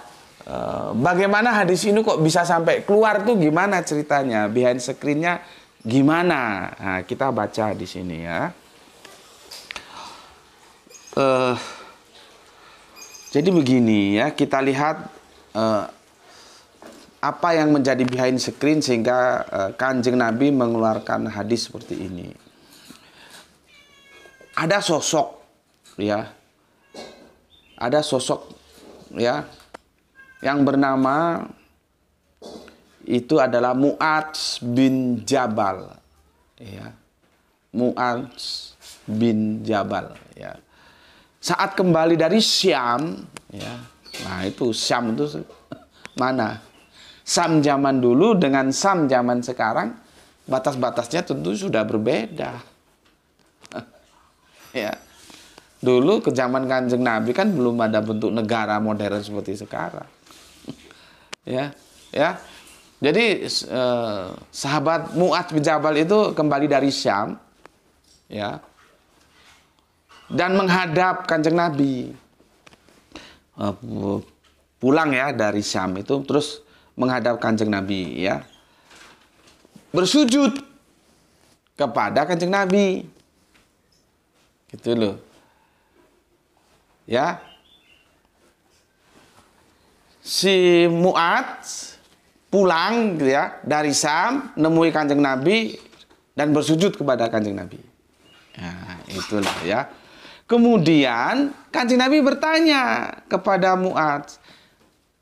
e, bagaimana hadis ini kok bisa sampai keluar tuh gimana ceritanya behind screennya gimana nah, kita baca di sini ya e, jadi begini ya kita lihat e, apa yang menjadi behind screen sehingga e, Kanjeng Nabi mengeluarkan hadis seperti ini ada sosok ya ada sosok ya yang bernama itu adalah Mu'adz bin Jabal ya Mu'adz bin Jabal ya saat kembali dari Syam ya nah itu Syam itu mana Sam zaman dulu dengan Sam zaman sekarang batas-batasnya tentu sudah berbeda ya dulu ke zaman kanjeng nabi kan belum ada bentuk negara modern seperti sekarang ya ya jadi eh, sahabat Mu'ad bin Jabal itu kembali dari Syam ya dan menghadap kanjeng nabi eh, pulang ya dari Syam itu terus menghadap kanjeng nabi ya bersujud kepada kanjeng Nabi. Gitu loh. Ya. Si muat pulang gitu ya dari Sam nemui kanjeng Nabi dan bersujud kepada kanjeng Nabi. Nah, itulah ya. Kemudian kanjeng Nabi bertanya kepada muat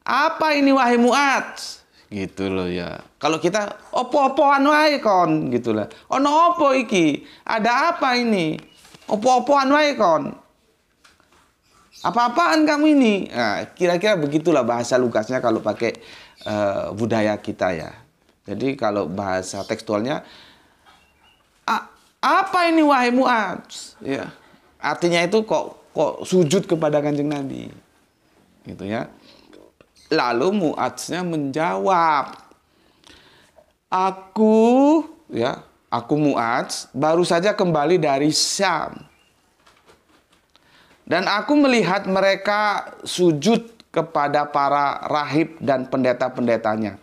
apa ini wahai muat Gitu loh ya. Kalau kita opo-opoan wae kon gitu lah. Ono opo iki? Ada apa ini? Opo-opoan wae kon. Apa-apaan kamu ini? Nah, kira-kira begitulah bahasa Lukasnya kalau pakai uh, budaya kita ya. Jadi kalau bahasa tekstualnya apa ini wahai Mu'ad? Ya. Artinya itu kok kok sujud kepada Kanjeng Nabi. Gitu ya. Lalu Mu'adznya menjawab, "Aku ya Aku Mu'adz baru saja kembali dari Syam. Dan aku melihat mereka sujud kepada para rahib dan pendeta-pendetanya.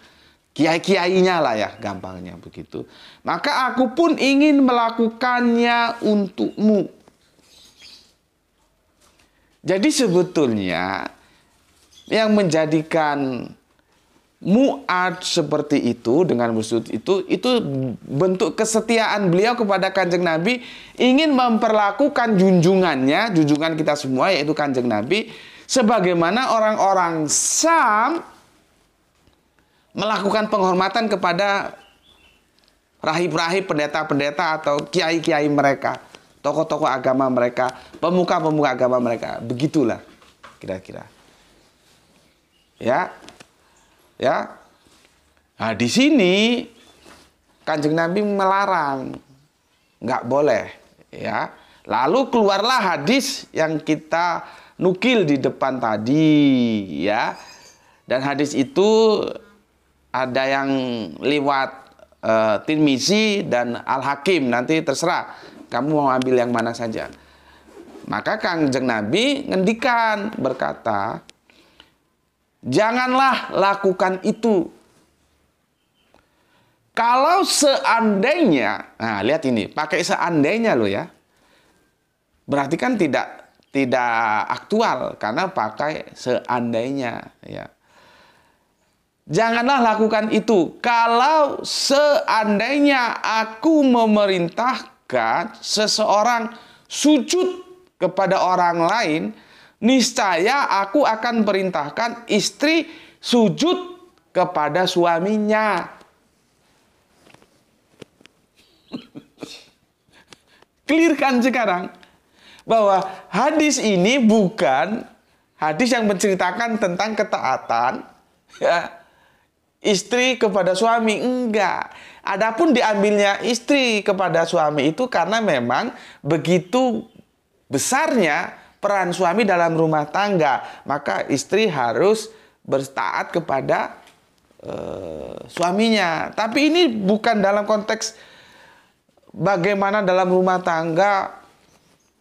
Kiai-kiainya lah ya, gampangnya begitu. Maka aku pun ingin melakukannya untukmu. Jadi sebetulnya yang menjadikan muat seperti itu dengan maksud itu itu bentuk kesetiaan beliau kepada kanjeng Nabi ingin memperlakukan junjungannya junjungan kita semua yaitu kanjeng Nabi sebagaimana orang-orang Sam melakukan penghormatan kepada rahib-rahib pendeta-pendeta atau kiai-kiai mereka tokoh-tokoh agama mereka pemuka-pemuka agama mereka begitulah kira-kira ya Ya. Nah, di sini Kanjeng Nabi melarang. Nggak boleh, ya. Lalu keluarlah hadis yang kita nukil di depan tadi, ya. Dan hadis itu ada yang lewat e, Tirmizi dan Al Hakim. Nanti terserah kamu mau ambil yang mana saja. Maka Kanjeng Nabi ngendikan berkata, Janganlah lakukan itu. Kalau seandainya, nah lihat ini, pakai seandainya loh ya. Berarti kan tidak tidak aktual karena pakai seandainya ya. Janganlah lakukan itu. Kalau seandainya aku memerintahkan seseorang sujud kepada orang lain, niscaya aku akan perintahkan istri sujud kepada suaminya. Clearkan sekarang bahwa hadis ini bukan hadis yang menceritakan tentang ketaatan ya, istri kepada suami enggak. Adapun diambilnya istri kepada suami itu karena memang begitu besarnya peran suami dalam rumah tangga, maka istri harus bertaat kepada uh, suaminya. Tapi ini bukan dalam konteks bagaimana dalam rumah tangga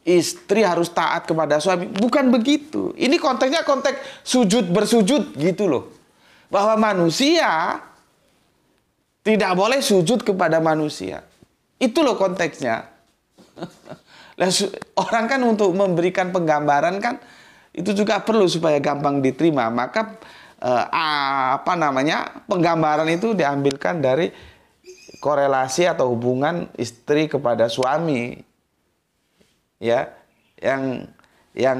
istri harus taat kepada suami. Bukan begitu. Ini konteksnya konteks sujud bersujud gitu loh. Bahwa manusia tidak boleh sujud kepada manusia. Itu loh konteksnya. Lah orang kan untuk memberikan penggambaran kan itu juga perlu supaya gampang diterima. Maka eh, apa namanya? penggambaran itu diambilkan dari korelasi atau hubungan istri kepada suami. Ya, yang yang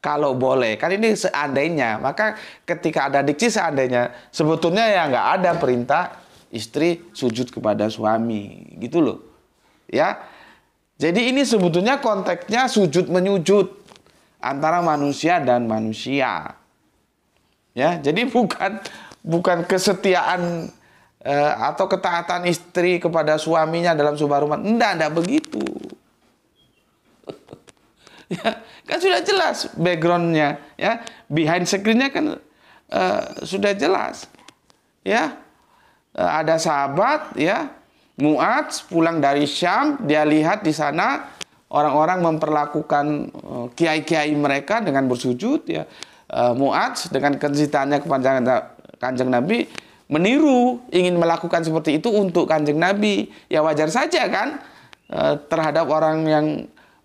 kalau boleh kan ini seandainya maka ketika ada diksi seandainya sebetulnya ya nggak ada perintah istri sujud kepada suami gitu loh ya jadi ini sebetulnya konteksnya sujud menyujud antara manusia dan manusia. Ya, jadi bukan bukan kesetiaan eh, atau ketaatan istri kepada suaminya dalam sebuah rumah. Enggak, enggak begitu. ya, kan sudah jelas backgroundnya, ya behind screennya kan eh, sudah jelas, ya eh, ada sahabat, ya Mu'adz pulang dari Syam, dia lihat di sana orang-orang memperlakukan eh, kiai-kiai mereka dengan bersujud ya. Eh, Mu'adz dengan kencitaannya kepada Kanjeng Nabi meniru ingin melakukan seperti itu untuk Kanjeng Nabi. Ya wajar saja kan eh, terhadap orang yang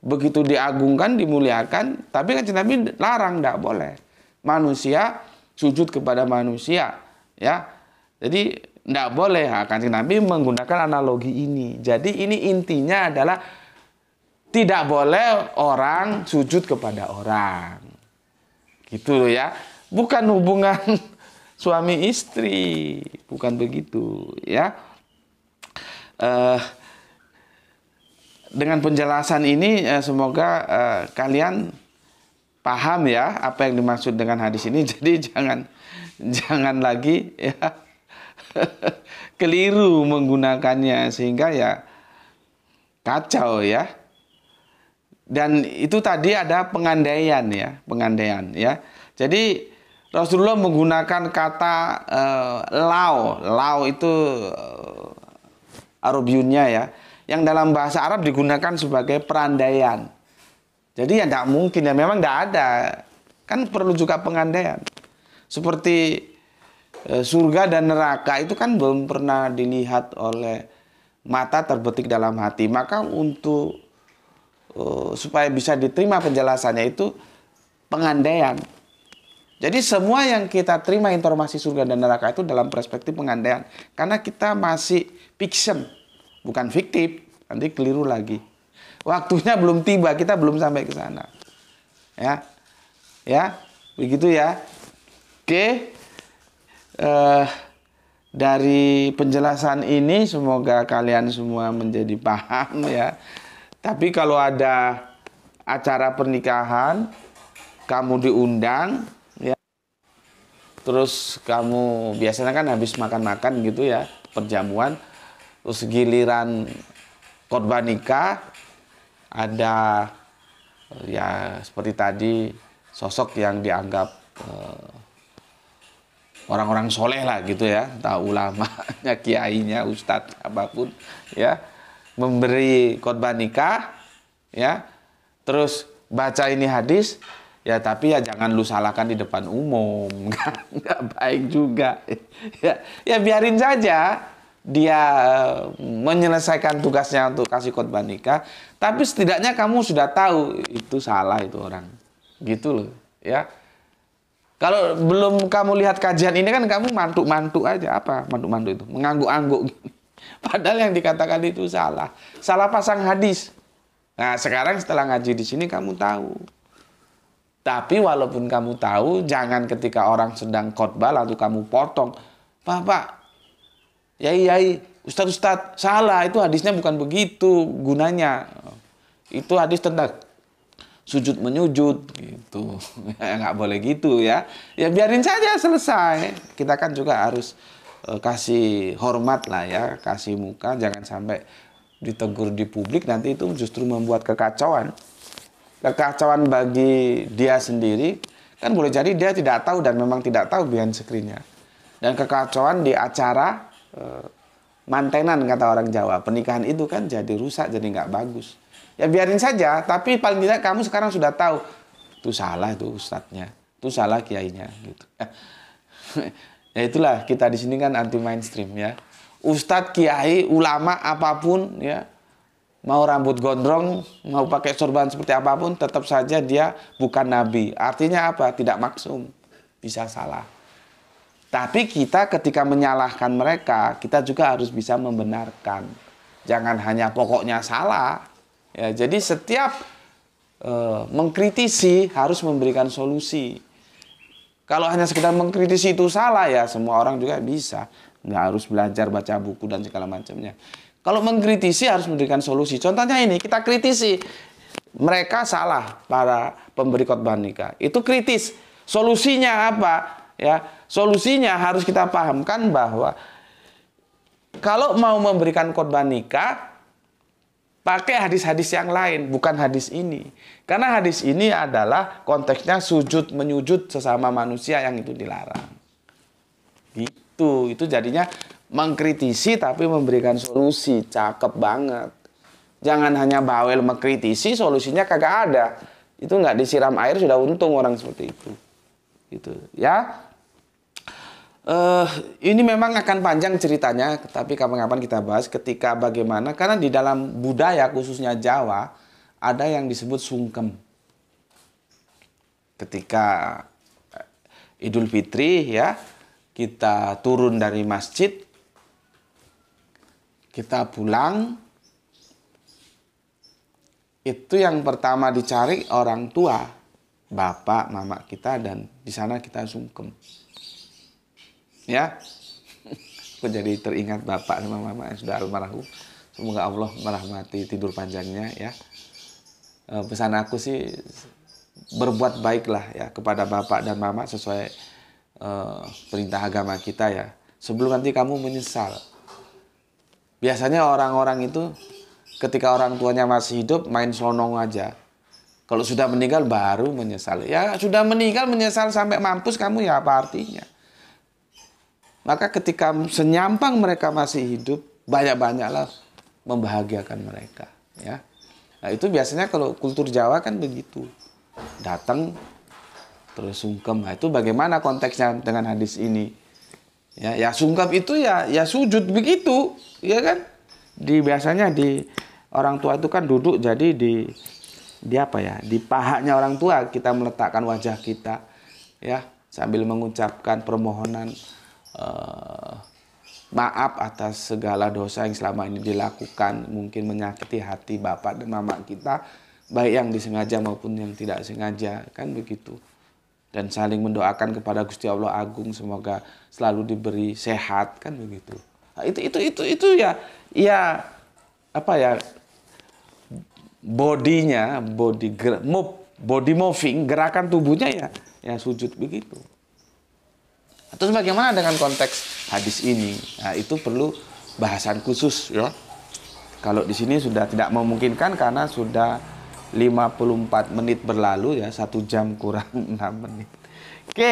begitu diagungkan, dimuliakan, tapi Kanjeng Nabi larang tidak boleh. Manusia sujud kepada manusia ya. Jadi tidak boleh. Nah, Kanjeng Nabi menggunakan analogi ini. Jadi ini intinya adalah tidak boleh orang sujud kepada orang. Gitu loh ya. Bukan hubungan suami istri, bukan begitu ya. Uh, dengan penjelasan ini uh, semoga uh, kalian paham ya apa yang dimaksud dengan hadis ini. Jadi jangan jangan lagi ya keliru menggunakannya sehingga ya kacau ya. Dan itu tadi ada pengandaian ya, pengandaian ya. Jadi Rasulullah menggunakan kata uh, lau Lao itu uh, Arabiunnya ya, yang dalam bahasa Arab digunakan sebagai perandaian. Jadi ya tidak mungkin ya memang tidak ada. Kan perlu juga pengandaian. Seperti Eh, surga dan neraka itu kan belum pernah dilihat oleh mata terbetik dalam hati. Maka untuk eh, supaya bisa diterima penjelasannya itu pengandaian. Jadi semua yang kita terima informasi surga dan neraka itu dalam perspektif pengandaian. Karena kita masih fiction, bukan fiktif. Nanti keliru lagi. Waktunya belum tiba, kita belum sampai ke sana. Ya. Ya, begitu ya. Oke eh, dari penjelasan ini semoga kalian semua menjadi paham ya. Tapi kalau ada acara pernikahan, kamu diundang ya. Terus kamu biasanya kan habis makan-makan gitu ya, perjamuan. Terus giliran korban nikah ada ya seperti tadi sosok yang dianggap eh, orang-orang soleh lah gitu ya, tahu ulamanya, kiainya, ustadz apapun ya memberi khotbah nikah ya terus baca ini hadis ya tapi ya jangan lu salahkan di depan umum nggak baik juga ya ya biarin saja dia eh, menyelesaikan tugasnya untuk kasih khotbah nikah tapi setidaknya kamu sudah tahu itu salah itu orang gitu loh ya kalau belum kamu lihat kajian ini kan kamu mantuk-mantuk aja apa mantuk-mantuk itu mengangguk-angguk. Padahal yang dikatakan itu salah, salah pasang hadis. Nah sekarang setelah ngaji di sini kamu tahu. Tapi walaupun kamu tahu, jangan ketika orang sedang khotbah lalu kamu potong. Bapak, yai yai, iya. ustadz ustadz salah itu hadisnya bukan begitu gunanya. Itu hadis tentang sujud menyujud gitu ya, nggak boleh gitu ya ya biarin saja selesai kita kan juga harus e, kasih hormat lah ya kasih muka jangan sampai ditegur di publik nanti itu justru membuat kekacauan kekacauan bagi dia sendiri kan boleh jadi dia tidak tahu dan memang tidak tahu behind screennya dan kekacauan di acara e, mantenan kata orang Jawa pernikahan itu kan jadi rusak jadi nggak bagus Ya biarin saja, tapi paling tidak kamu sekarang sudah tahu. Itu salah itu ustadznya, itu salah kiainya gitu. ya itulah kita di sini kan anti mainstream ya. Ustadz, kiai, ulama apapun ya mau rambut gondrong, mau pakai sorban seperti apapun tetap saja dia bukan nabi. Artinya apa? Tidak maksum. Bisa salah. Tapi kita ketika menyalahkan mereka, kita juga harus bisa membenarkan. Jangan hanya pokoknya salah, Ya, jadi setiap eh, mengkritisi harus memberikan solusi. Kalau hanya sekedar mengkritisi itu salah ya semua orang juga bisa, nggak harus belajar baca buku dan segala macamnya. Kalau mengkritisi harus memberikan solusi. Contohnya ini kita kritisi mereka salah para pemberi khotbah nikah. Itu kritis. Solusinya apa? Ya, solusinya harus kita pahamkan bahwa kalau mau memberikan khotbah nikah pakai hadis-hadis yang lain, bukan hadis ini. Karena hadis ini adalah konteksnya sujud menyujud sesama manusia yang itu dilarang. Gitu, itu jadinya mengkritisi tapi memberikan solusi, cakep banget. Jangan hanya bawel mengkritisi, solusinya kagak ada. Itu nggak disiram air sudah untung orang seperti itu. Gitu, ya. Uh, ini memang akan panjang ceritanya, tapi kapan-kapan kita bahas ketika bagaimana karena di dalam budaya khususnya Jawa ada yang disebut sungkem. Ketika eh, Idul Fitri ya, kita turun dari masjid, kita pulang itu yang pertama dicari orang tua, bapak, mama kita dan di sana kita sungkem. Ya. Aku jadi teringat bapak sama mama yang sudah almarhum. Semoga Allah merahmati tidur panjangnya ya. E, pesan aku sih berbuat baiklah ya kepada bapak dan mama sesuai e, perintah agama kita ya. Sebelum nanti kamu menyesal. Biasanya orang-orang itu ketika orang tuanya masih hidup main selonong aja. Kalau sudah meninggal baru menyesal. Ya sudah meninggal menyesal sampai mampus kamu ya apa artinya? Maka ketika senyampang mereka masih hidup, banyak-banyaklah membahagiakan mereka. Ya. Nah itu biasanya kalau kultur Jawa kan begitu. Datang, terus sungkem. Nah, itu bagaimana konteksnya dengan hadis ini? Ya, ya sungkem itu ya ya sujud begitu, ya kan? Di biasanya di orang tua itu kan duduk jadi di di apa ya? Di pahanya orang tua kita meletakkan wajah kita ya sambil mengucapkan permohonan Eh, maaf atas segala dosa yang selama ini dilakukan mungkin menyakiti hati bapak dan mama kita baik yang disengaja maupun yang tidak sengaja kan begitu dan saling mendoakan kepada Gusti Allah Agung semoga selalu diberi sehat kan begitu nah, itu itu itu itu ya ya apa ya bodinya body move body moving gerakan tubuhnya ya ya sujud begitu Terus bagaimana dengan konteks hadis ini? Nah, itu perlu bahasan khusus ya. Kalau di sini sudah tidak memungkinkan karena sudah 54 menit berlalu ya, satu jam kurang 6 menit. Oke,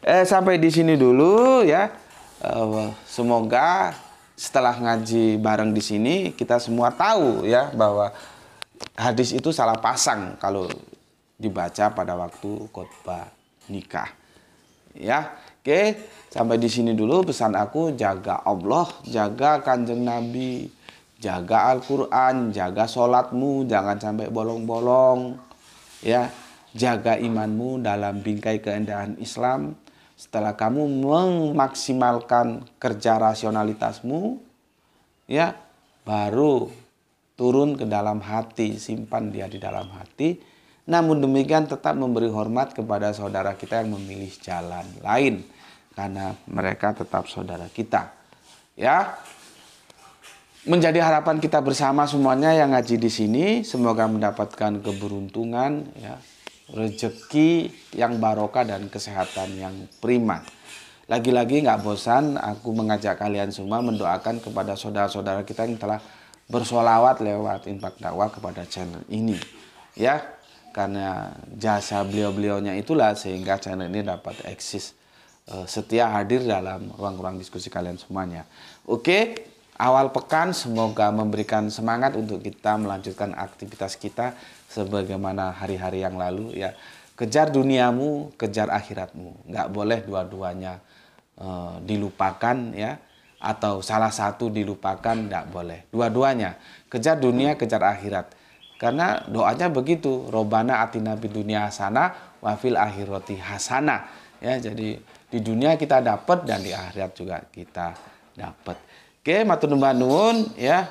eh, sampai di sini dulu ya. Eh, semoga setelah ngaji bareng di sini kita semua tahu ya bahwa hadis itu salah pasang kalau dibaca pada waktu khotbah nikah. Ya. Oke, sampai di sini dulu pesan aku jaga Allah, jaga kanjeng Nabi, jaga Al-Quran, jaga sholatmu, jangan sampai bolong-bolong. Ya, jaga imanmu dalam bingkai keindahan Islam. Setelah kamu memaksimalkan kerja rasionalitasmu, ya, baru turun ke dalam hati, simpan dia di dalam hati. Namun demikian tetap memberi hormat kepada saudara kita yang memilih jalan lain karena mereka tetap saudara kita. Ya. Menjadi harapan kita bersama semuanya yang ngaji di sini semoga mendapatkan keberuntungan ya, rezeki yang barokah dan kesehatan yang prima. Lagi-lagi nggak bosan aku mengajak kalian semua mendoakan kepada saudara-saudara kita yang telah bersolawat lewat impak dakwah kepada channel ini. Ya, karena jasa beliau-beliaunya itulah sehingga channel ini dapat eksis Eh, setia hadir dalam ruang-ruang diskusi kalian semuanya. Oke, awal pekan semoga memberikan semangat untuk kita melanjutkan aktivitas kita sebagaimana hari-hari yang lalu ya. Kejar duniamu, kejar akhiratmu. Enggak boleh dua-duanya uh, dilupakan ya atau salah satu dilupakan nggak boleh. Dua-duanya. Kejar dunia, kejar akhirat. Karena doanya begitu, robana atina dunia hasana wafil akhirati hasana. Ya, jadi di dunia kita dapat dan di akhirat juga kita dapat. Oke, matur nuwun ya.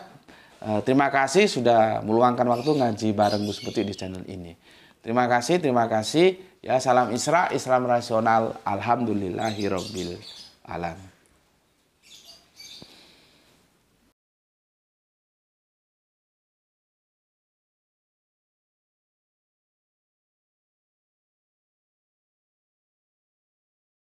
Eh, terima kasih sudah meluangkan waktu ngaji bareng Bu Seperti di channel ini. Terima kasih, terima kasih. Ya, salam Isra, Islam rasional. Alhamdulillahirabbil alamin.